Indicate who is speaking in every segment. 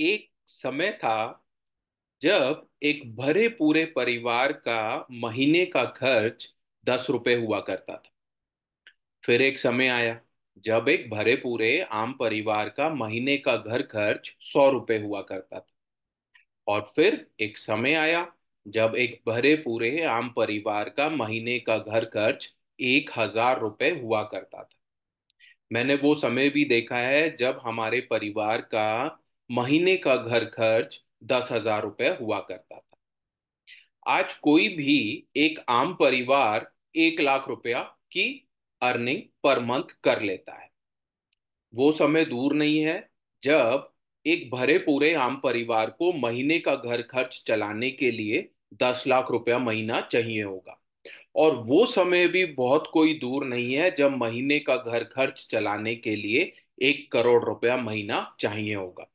Speaker 1: एक समय था जब एक भरे पूरे परिवार का महीने का खर्च दस रुपए हुआ करता था फिर एक समय आया जब एक भरे पूरे आम परिवार का महीने का घर खर्च सौ रुपए हुआ करता था और फिर एक समय आया जब एक भरे पूरे आम परिवार का महीने का घर खर्च एक हजार रुपये हुआ करता था मैंने वो समय भी देखा है जब हमारे परिवार का महीने का घर खर्च दस हजार रुपये हुआ करता था आज कोई भी एक आम परिवार एक लाख रुपया की अर्निंग पर मंथ कर लेता है वो समय दूर नहीं है जब एक भरे पूरे आम परिवार को महीने का घर खर्च चलाने के लिए दस लाख रुपया महीना चाहिए होगा और वो समय भी बहुत कोई दूर नहीं है जब महीने का घर खर्च चलाने के लिए एक करोड़ रुपया महीना चाहिए होगा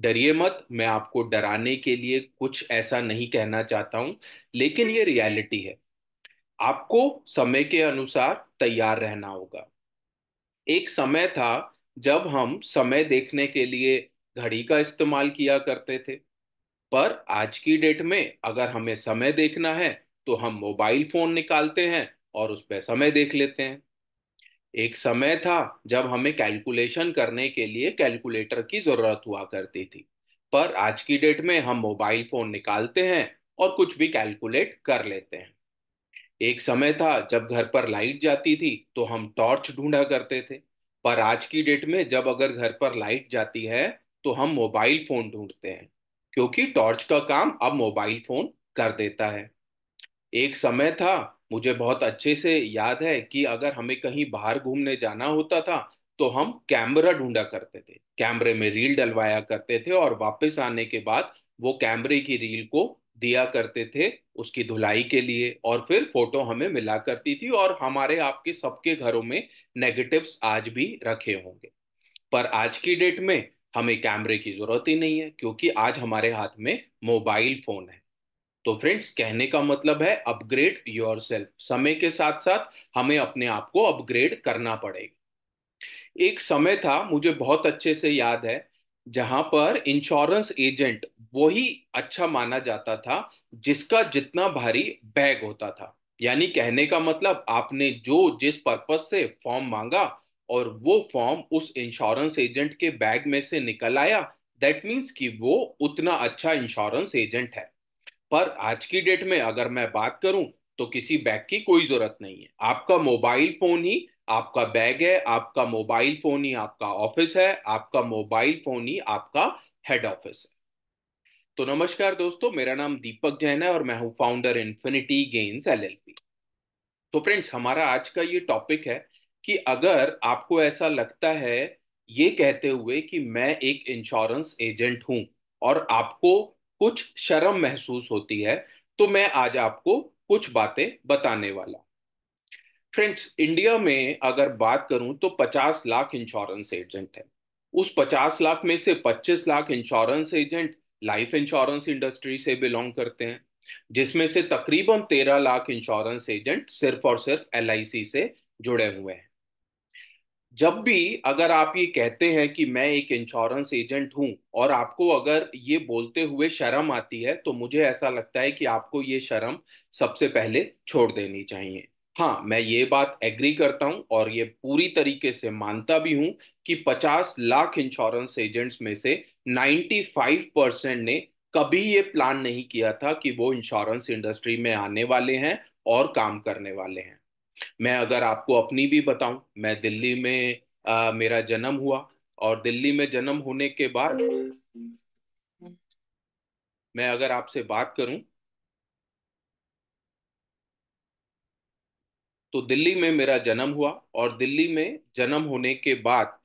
Speaker 1: डरिए मत मैं आपको डराने के लिए कुछ ऐसा नहीं कहना चाहता हूं लेकिन ये रियलिटी है आपको समय के अनुसार तैयार रहना होगा एक समय था जब हम समय देखने के लिए घड़ी का इस्तेमाल किया करते थे पर आज की डेट में अगर हमें समय देखना है तो हम मोबाइल फोन निकालते हैं और उस पर समय देख लेते हैं एक समय था जब हमें कैलकुलेशन करने के लिए कैलकुलेटर की जरूरत हुआ करती थी पर आज की डेट में हम मोबाइल फोन निकालते हैं और कुछ भी कैलकुलेट कर लेते हैं एक समय था जब घर पर लाइट जाती थी तो हम टॉर्च ढूंढा करते थे पर आज की डेट में जब अगर घर पर लाइट जाती है तो हम मोबाइल फोन ढूंढते हैं क्योंकि टॉर्च का काम अब मोबाइल फोन कर देता है एक समय था मुझे बहुत अच्छे से याद है कि अगर हमें कहीं बाहर घूमने जाना होता था तो हम कैमरा ढूंढा करते थे कैमरे में रील डलवाया करते थे और वापस आने के बाद वो कैमरे की रील को दिया करते थे उसकी धुलाई के लिए और फिर फोटो हमें मिला करती थी और हमारे आपके सबके घरों में नेगेटिव्स आज भी रखे होंगे पर आज की डेट में हमें कैमरे की जरूरत ही नहीं है क्योंकि आज हमारे हाथ में मोबाइल फोन है तो फ्रेंड्स कहने का मतलब है अपग्रेड योर समय के साथ साथ हमें अपने आप को अपग्रेड करना पड़ेगा एक समय था मुझे बहुत अच्छे से याद है जहां पर इंश्योरेंस एजेंट वही अच्छा माना जाता था जिसका जितना भारी बैग होता था यानी कहने का मतलब आपने जो जिस पर्पज से फॉर्म मांगा और वो फॉर्म उस इंश्योरेंस एजेंट के बैग में से निकल आया दैट मीन्स कि वो उतना अच्छा इंश्योरेंस एजेंट है पर आज की डेट में अगर मैं बात करूं तो किसी बैग की कोई जरूरत नहीं है आपका मोबाइल फोन ही आपका बैग है आपका मोबाइल फोन ही आपका ऑफिस है आपका मोबाइल फोन ही आपका हेड ऑफिस है तो नमस्कार दोस्तों मेरा नाम दीपक जैन है और मैं हूं फाउंडर इन्फिनिटी गेन्स एलएलपी तो फ्रेंड्स हमारा आज का ये टॉपिक है कि अगर आपको ऐसा लगता है ये कहते हुए कि मैं एक इंश्योरेंस एजेंट हूं और आपको कुछ शर्म महसूस होती है तो मैं आज आपको कुछ बातें बताने वाला फ्रेंड्स इंडिया में अगर बात करूं तो 50 लाख इंश्योरेंस एजेंट है उस 50 लाख में से 25 lakh insurance agent life insurance industry से बिलोंग करते हैं जिसमें से तकरीबन 13 लाख इंश्योरेंस एजेंट सिर्फ और सिर्फ एल से जुड़े हुए हैं जब भी अगर आप ये कहते हैं कि मैं एक इंश्योरेंस एजेंट हूं और आपको अगर ये बोलते हुए शर्म आती है तो मुझे ऐसा लगता है कि आपको ये शर्म सबसे पहले छोड़ देनी चाहिए हाँ मैं ये बात एग्री करता हूं और ये पूरी तरीके से मानता भी हूं कि 50 लाख इंश्योरेंस एजेंट्स में से 95 परसेंट ने कभी ये प्लान नहीं किया था कि वो इंश्योरेंस इंडस्ट्री में आने वाले हैं और काम करने वाले हैं मैं अगर आपको अपनी भी बताऊं मैं दिल्ली में आ, मेरा जन्म हुआ और दिल्ली में जन्म होने के बाद मैं अगर आपसे बात करूं तो दिल्ली में मेरा जन्म हुआ और दिल्ली में जन्म होने के बाद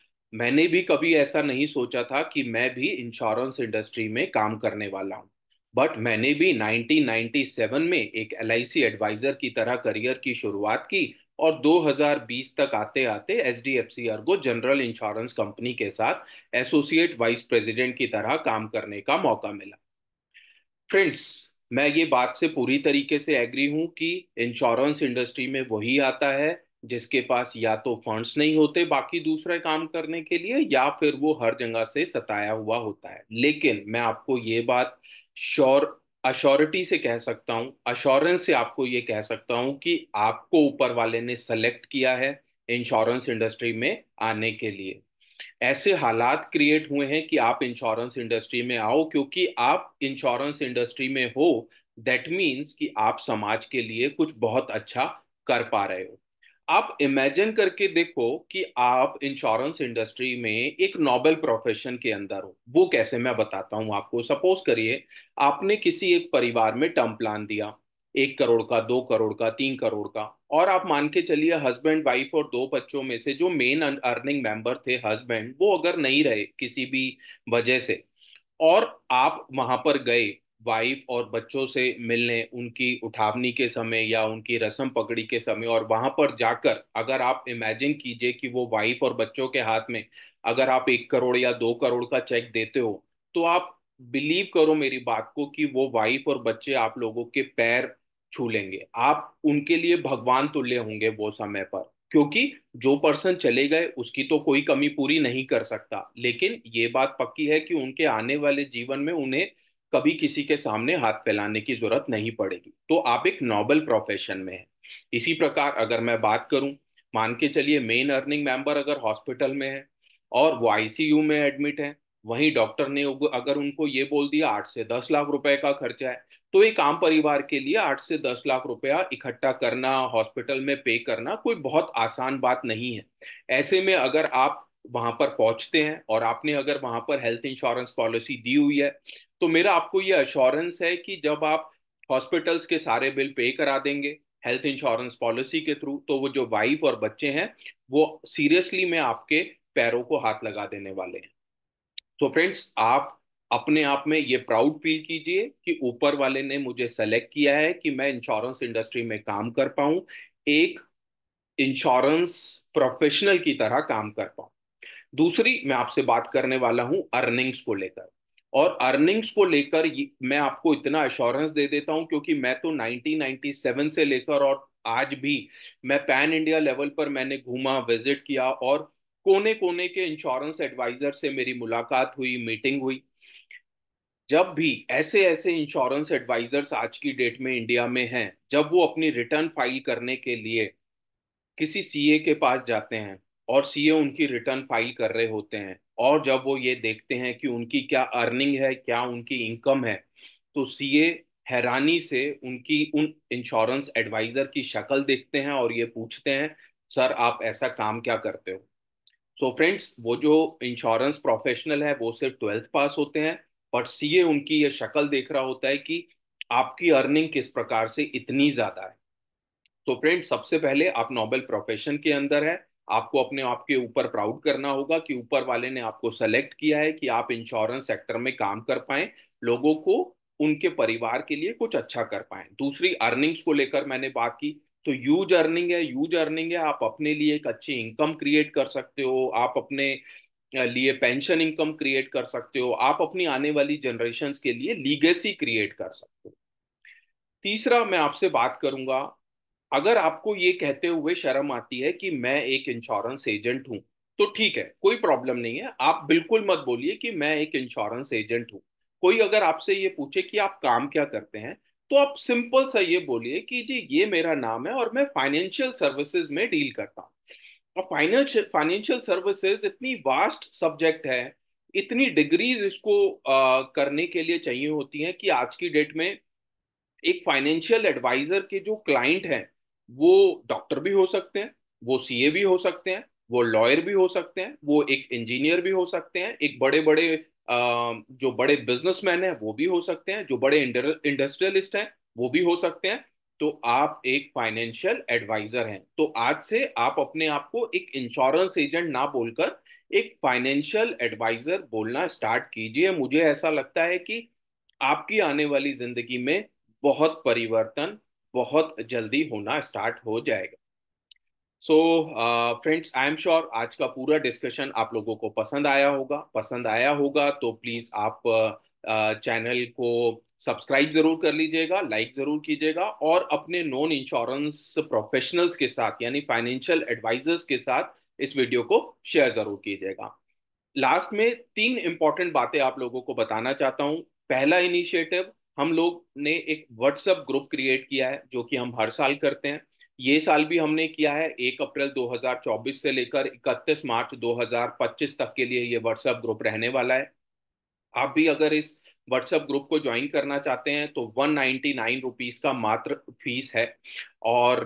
Speaker 1: मैंने भी कभी ऐसा नहीं सोचा था कि मैं भी इंश्योरेंस इंडस्ट्री में काम करने वाला हूं बट मैंने भी 1997 में एक एल एडवाइजर की तरह करियर की शुरुआत की और 2020 तक आते आते H D F C Ergo general insurance company के साथ एसोसिएट वाइस प्रेसिडेंट की तरह काम करने का मौका मिला फ्रेंड्स मैं ये बात से पूरी तरीके से एग्री हूँ कि इंश्योरेंस इंडस्ट्री में वही आता है जिसके पास या तो फंड्स नहीं होते बाकी दूसरे काम करने के लिए या फिर वो हर जगह से सताया हुआ होता है लेकिन मैं आपको ये बात श्योर अश्योरिटी से कह सकता हूँ अश्योरेंस से आपको ये कह सकता हूँ कि आपको ऊपर वाले ने सेलेक्ट किया है इंश्योरेंस इंडस्ट्री में आने के लिए ऐसे हालात क्रिएट हुए हैं कि आप इंश्योरेंस इंडस्ट्री में आओ क्योंकि आप इंश्योरेंस इंडस्ट्री में हो दैट मीन्स कि आप समाज के लिए कुछ बहुत अच्छा कर पा रहे हो आप इमेजिन करके देखो कि आप इंश्योरेंस इंडस्ट्री में एक नोबेल प्रोफेशन के अंदर हो वो कैसे मैं बताता हूं आपको सपोज करिए आपने किसी एक परिवार में टर्म प्लान दिया एक करोड़ का दो करोड़ का तीन करोड़ का और आप मान के चलिए हस्बैंड वाइफ और दो बच्चों में से जो मेन अर्निंग मेंबर थे हस्बैंड वो अगर नहीं रहे किसी भी वजह से और आप वहां पर गए वाइफ और बच्चों से मिलने उनकी उठावनी के समय या उनकी रस्म पकड़ी के समय और वहां पर जाकर अगर आप इमेजिन कीजिए कि वो वाइफ और बच्चों के हाथ में अगर आप एक करोड़ या दो करोड़ का चेक देते हो तो आप बिलीव करो मेरी बात को कि वो वाइफ और बच्चे आप लोगों के पैर छू लेंगे आप उनके लिए भगवान तुल्य होंगे वो समय पर क्योंकि जो पर्सन चले गए उसकी तो कोई कमी पूरी नहीं कर सकता लेकिन ये बात पक्की है कि उनके आने वाले जीवन में उन्हें कभी किसी के सामने हाथ फैलाने की जरूरत नहीं पड़ेगी तो आप एक नॉबल प्रोफेशन में है इसी प्रकार अगर मैं बात करूं मान के चलिए मेन अर्निंग मेंबर अगर हॉस्पिटल में है और वो आईसीयू में एडमिट है वहीं डॉक्टर ने अगर उनको ये बोल दिया आठ से दस लाख रुपए का खर्चा है तो एक आम परिवार के लिए आठ से दस लाख रुपया इकट्ठा करना हॉस्पिटल में पे करना कोई बहुत आसान बात नहीं है ऐसे में अगर आप वहां पर पहुंचते हैं और आपने अगर वहां पर हेल्थ इंश्योरेंस पॉलिसी दी हुई है तो मेरा आपको ये अश्योरेंस है कि जब आप हॉस्पिटल्स के सारे बिल पे करा देंगे हेल्थ इंश्योरेंस पॉलिसी के थ्रू तो वो जो वाइफ और बच्चे हैं वो सीरियसली में आपके पैरों को हाथ लगा देने वाले हैं तो फ्रेंड्स आप अपने आप में ये प्राउड फील कीजिए कि ऊपर वाले ने मुझे सेलेक्ट किया है कि मैं इंश्योरेंस इंडस्ट्री में काम कर पाऊं एक इंश्योरेंस प्रोफेशनल की तरह काम कर पाऊं दूसरी मैं आपसे बात करने वाला हूं अर्निंग्स को लेकर और अर्निंग्स को लेकर मैं आपको इतना अश्योरेंस दे देता हूं क्योंकि मैं तो 1997 से लेकर और आज भी मैं पैन इंडिया लेवल पर मैंने घूमा विजिट किया और कोने कोने के इंश्योरेंस एडवाइजर से मेरी मुलाकात हुई मीटिंग हुई जब भी ऐसे ऐसे इंश्योरेंस एडवाइजर्स आज की डेट में इंडिया में हैं जब वो अपनी रिटर्न फाइल करने के लिए किसी सीए के पास जाते हैं और सीए उनकी रिटर्न फाइल कर रहे होते हैं और जब वो ये देखते हैं कि उनकी क्या अर्निंग है क्या उनकी इनकम है तो सीए हैरानी से उनकी उन इंश्योरेंस एडवाइजर की शक्ल देखते हैं और ये पूछते हैं सर आप ऐसा काम क्या करते हो सो so फ्रेंड्स वो जो इंश्योरेंस प्रोफेशनल है वो सिर्फ ट्वेल्थ पास होते हैं बट सीए उनकी ये शक्ल देख रहा होता है कि आपकी अर्निंग किस प्रकार से इतनी ज़्यादा है तो so फ्रेंड्स सबसे पहले आप नोबेल प्रोफेशन के अंदर है आपको अपने आप के ऊपर प्राउड करना होगा कि ऊपर वाले ने आपको सेलेक्ट किया है कि आप इंश्योरेंस सेक्टर में काम कर पाए लोगों को उनके परिवार के लिए कुछ अच्छा कर पाए दूसरी अर्निंग्स को लेकर मैंने बात की तो यूज अर्निंग है यूज अर्निंग है आप अपने लिए एक अच्छी इनकम क्रिएट कर सकते हो आप अपने लिए पेंशन इनकम क्रिएट कर सकते हो आप अपनी आने वाली जनरेशन के लिए लीगेसी क्रिएट कर सकते हो तीसरा मैं आपसे बात करूंगा अगर आपको ये कहते हुए शर्म आती है कि मैं एक इंश्योरेंस एजेंट हूं तो ठीक है कोई प्रॉब्लम नहीं है आप बिल्कुल मत बोलिए कि मैं एक इंश्योरेंस एजेंट हूं कोई अगर आपसे ये पूछे कि आप काम क्या करते हैं तो आप सिंपल सा ये बोलिए कि जी ये मेरा नाम है और मैं फाइनेंशियल सर्विसेज में डील करता हूँ और फाइनेंशियल फाइनेंशियल सर्विसेज इतनी वास्ट सब्जेक्ट है इतनी डिग्रीज इसको आ, करने के लिए चाहिए होती हैं कि आज की डेट में एक फाइनेंशियल एडवाइजर के जो क्लाइंट हैं वो डॉक्टर भी हो सकते हैं वो सीए भी हो सकते हैं वो लॉयर भी हो सकते हैं वो एक इंजीनियर भी हो सकते हैं एक बड़े बड़े जो बड़े बिजनेसमैन हैं वो भी हो सकते हैं जो बड़े इंडस्ट्रियलिस्ट हैं वो भी हो सकते हैं तो आप एक फाइनेंशियल एडवाइजर हैं तो आज से आप अपने आप को एक इंश्योरेंस एजेंट ना बोलकर एक फाइनेंशियल एडवाइजर बोलना स्टार्ट कीजिए मुझे ऐसा लगता है कि आपकी आने वाली जिंदगी में बहुत परिवर्तन बहुत जल्दी होना स्टार्ट हो जाएगा so friends I am sure आज का पूरा डिस्कशन आप लोगों को पसंद आया होगा पसंद आया होगा तो प्लीज़ आप चैनल uh, uh को सब्सक्राइब जरूर कर लीजिएगा लाइक जरूर कीजिएगा और अपने नॉन इंश्योरेंस प्रोफेशनल्स के साथ यानी फाइनेंशियल एडवाइजर्स के साथ इस वीडियो को शेयर जरूर कीजिएगा लास्ट में तीन इंपॉर्टेंट बातें आप लोगों को बताना चाहता हूं पहला इनिशिएटिव हम लोग ने एक व्हाट्सएप ग्रुप क्रिएट किया है जो कि हम हर साल करते हैं ये साल भी हमने किया है एक अप्रैल 2024 से लेकर 31 मार्च 2025 तक के लिए ये व्हाट्सएप ग्रुप रहने वाला है आप भी अगर इस व्हाट्सएप ग्रुप को ज्वाइन करना चाहते हैं तो वन नाइन्टी नाइन रुपीज़ का मात्र फीस है और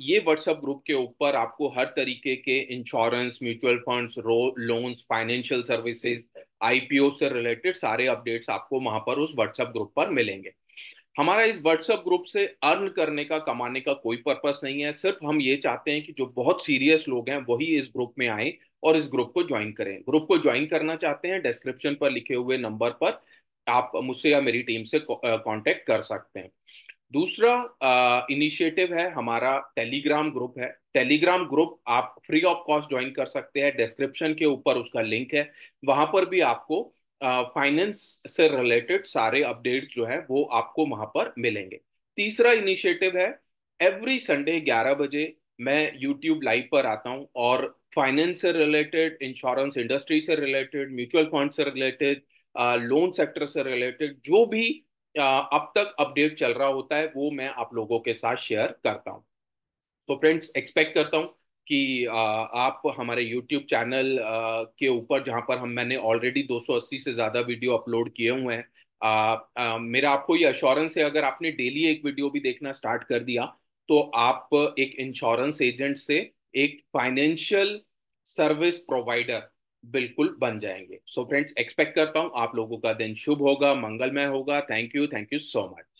Speaker 1: ये व्हाट्सएप ग्रुप के ऊपर आपको हर तरीके के insurance mutual funds loans financial services IPO से रिलेटेड सारे अपडेट्स आपको वहां पर उस व्हाट्सएप ग्रुप पर मिलेंगे हमारा इस व्हाट्सएप ग्रुप से अर्न करने का कमाने का कोई पर्पस नहीं है सिर्फ हम ये चाहते हैं कि जो बहुत सीरियस लोग हैं वही इस ग्रुप में आए और इस ग्रुप को ज्वाइन करें ग्रुप को ज्वाइन करना चाहते हैं डिस्क्रिप्शन पर लिखे हुए नंबर पर आप मुझसे या मेरी टीम से कांटेक्ट कर सकते हैं दूसरा इनिशिएटिव है हमारा टेलीग्राम ग्रुप है टेलीग्राम ग्रुप आप फ्री ऑफ कॉस्ट ज्वाइन कर सकते हैं डिस्क्रिप्शन के ऊपर उसका लिंक है वहां पर भी आपको फाइनेंस से रिलेटेड सारे अपडेट्स जो है वो आपको वहां पर मिलेंगे तीसरा इनिशिएटिव है एवरी संडे 11 बजे मैं यूट्यूब लाइव पर आता हूं और फाइनेंस से रिलेटेड इंश्योरेंस इंडस्ट्री से रिलेटेड म्यूचुअल फंड से रिलेटेड लोन सेक्टर से रिलेटेड जो भी अब तक अपडेट चल रहा होता है वो मैं आप लोगों के साथ शेयर करता हूँ तो फ्रेंड्स एक्सपेक्ट करता हूँ कि आप हमारे यूट्यूब चैनल के ऊपर जहाँ पर हम मैंने ऑलरेडी 280 से ज़्यादा वीडियो अपलोड किए हुए हैं आ, आ, मेरा आपको ये अश्योरेंस है अगर आपने डेली एक वीडियो भी देखना स्टार्ट कर दिया तो आप एक इंश्योरेंस एजेंट से एक फाइनेंशियल सर्विस प्रोवाइडर बिल्कुल बन जाएंगे सो फ्रेंड्स एक्सपेक्ट करता हूँ आप लोगों का दिन शुभ होगा मंगलमय होगा thank you thank you so much